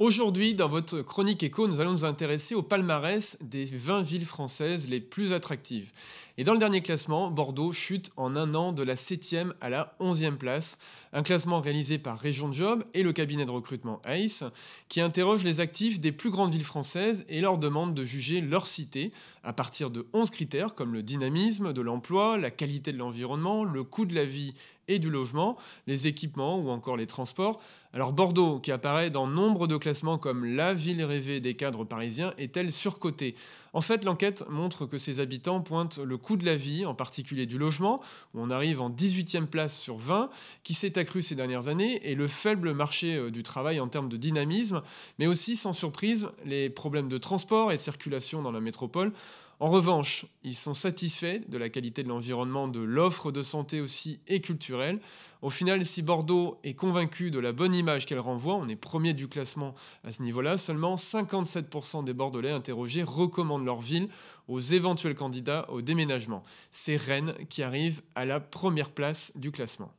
Aujourd'hui, dans votre chronique écho, nous allons nous intéresser au palmarès des 20 villes françaises les plus attractives. Et dans le dernier classement, Bordeaux chute en un an de la 7e à la 11e place, un classement réalisé par Région de Job et le cabinet de recrutement ACE, qui interroge les actifs des plus grandes villes françaises et leur demande de juger leur cité à partir de 11 critères comme le dynamisme de l'emploi, la qualité de l'environnement, le coût de la vie et du logement, les équipements ou encore les transports. Alors Bordeaux, qui apparaît dans nombre de classements comme la ville rêvée des cadres parisiens, est-elle surcotée En fait, l'enquête montre que ses habitants pointent le coût de la vie, en particulier du logement, où on arrive en 18e place sur 20, qui s'est accru ces dernières années, et le faible marché euh, du travail en termes de dynamisme, mais aussi, sans surprise, les problèmes de transport et circulation dans la métropole. En revanche, ils sont satisfaits de la qualité de l'environnement, de l'offre de santé aussi et culturelle. Au final, si Bordeaux est convaincu de la bonne image qu'elle renvoie, on est premier du classement à ce niveau-là, seulement 57% des Bordelais interrogés recommandent leur ville aux éventuels candidats au déménagement. C'est Rennes qui arrive à la première place du classement.